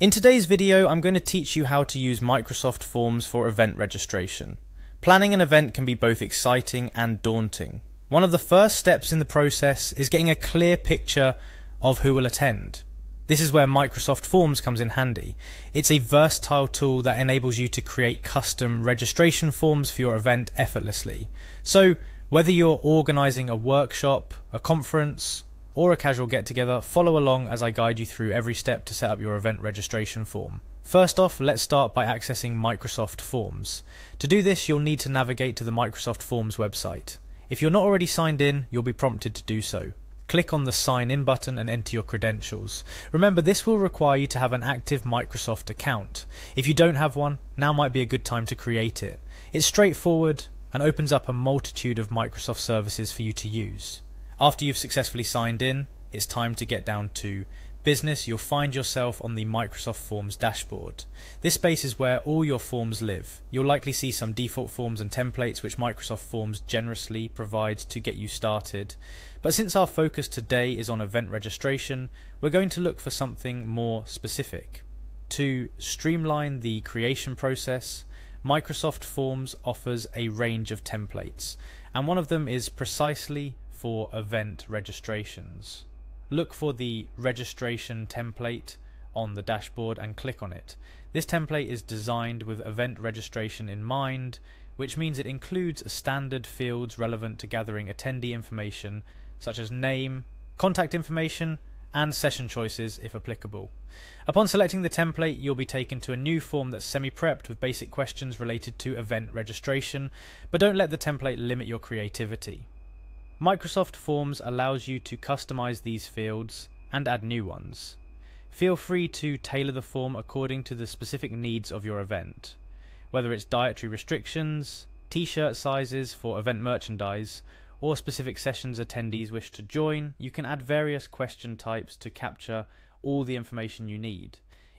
In today's video, I'm going to teach you how to use Microsoft Forms for event registration. Planning an event can be both exciting and daunting. One of the first steps in the process is getting a clear picture of who will attend. This is where Microsoft Forms comes in handy. It's a versatile tool that enables you to create custom registration forms for your event effortlessly. So whether you're organizing a workshop, a conference, or a casual get together, follow along as I guide you through every step to set up your event registration form. First off, let's start by accessing Microsoft Forms. To do this, you'll need to navigate to the Microsoft Forms website. If you're not already signed in, you'll be prompted to do so. Click on the Sign In button and enter your credentials. Remember, this will require you to have an active Microsoft account. If you don't have one, now might be a good time to create it. It's straightforward and opens up a multitude of Microsoft services for you to use. After you've successfully signed in, it's time to get down to Business, you'll find yourself on the Microsoft Forms dashboard. This space is where all your forms live. You'll likely see some default forms and templates which Microsoft Forms generously provides to get you started. But since our focus today is on event registration, we're going to look for something more specific. To streamline the creation process, Microsoft Forms offers a range of templates, and one of them is precisely for event registrations. Look for the registration template on the dashboard and click on it. This template is designed with event registration in mind, which means it includes standard fields relevant to gathering attendee information such as name, contact information, and session choices if applicable. Upon selecting the template, you'll be taken to a new form that's semi-prepped with basic questions related to event registration, but don't let the template limit your creativity. Microsoft Forms allows you to customize these fields and add new ones. Feel free to tailor the form according to the specific needs of your event, whether it's dietary restrictions, t-shirt sizes for event merchandise, or specific sessions attendees wish to join, you can add various question types to capture all the information you need.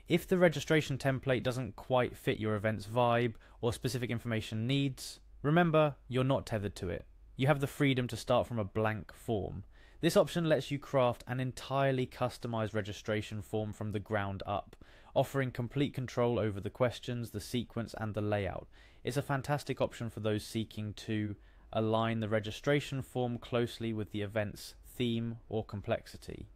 If the registration template doesn't quite fit your event's vibe or specific information needs, remember you're not tethered to it you have the freedom to start from a blank form. This option lets you craft an entirely customized registration form from the ground up, offering complete control over the questions, the sequence, and the layout. It's a fantastic option for those seeking to align the registration form closely with the event's theme or complexity.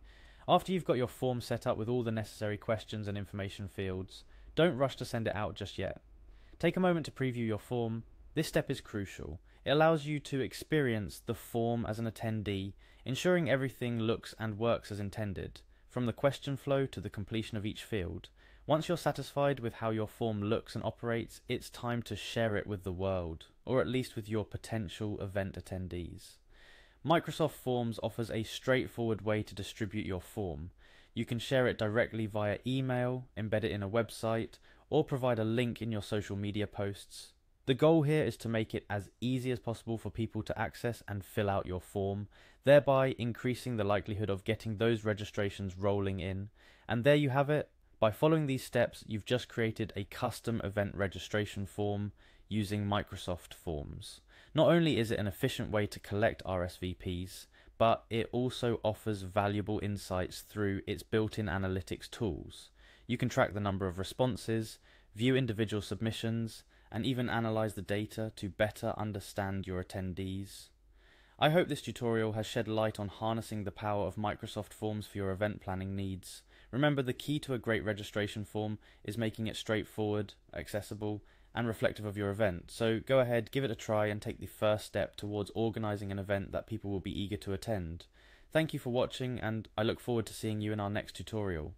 After you've got your form set up with all the necessary questions and information fields, don't rush to send it out just yet. Take a moment to preview your form. This step is crucial. It allows you to experience the form as an attendee, ensuring everything looks and works as intended, from the question flow to the completion of each field. Once you're satisfied with how your form looks and operates, it's time to share it with the world, or at least with your potential event attendees. Microsoft Forms offers a straightforward way to distribute your form. You can share it directly via email, embed it in a website, or provide a link in your social media posts, the goal here is to make it as easy as possible for people to access and fill out your form, thereby increasing the likelihood of getting those registrations rolling in. And there you have it. By following these steps, you've just created a custom event registration form using Microsoft Forms. Not only is it an efficient way to collect RSVPs, but it also offers valuable insights through its built-in analytics tools. You can track the number of responses, view individual submissions, and even analyze the data to better understand your attendees. I hope this tutorial has shed light on harnessing the power of Microsoft Forms for your event planning needs. Remember the key to a great registration form is making it straightforward, accessible, and reflective of your event. So go ahead, give it a try and take the first step towards organizing an event that people will be eager to attend. Thank you for watching and I look forward to seeing you in our next tutorial.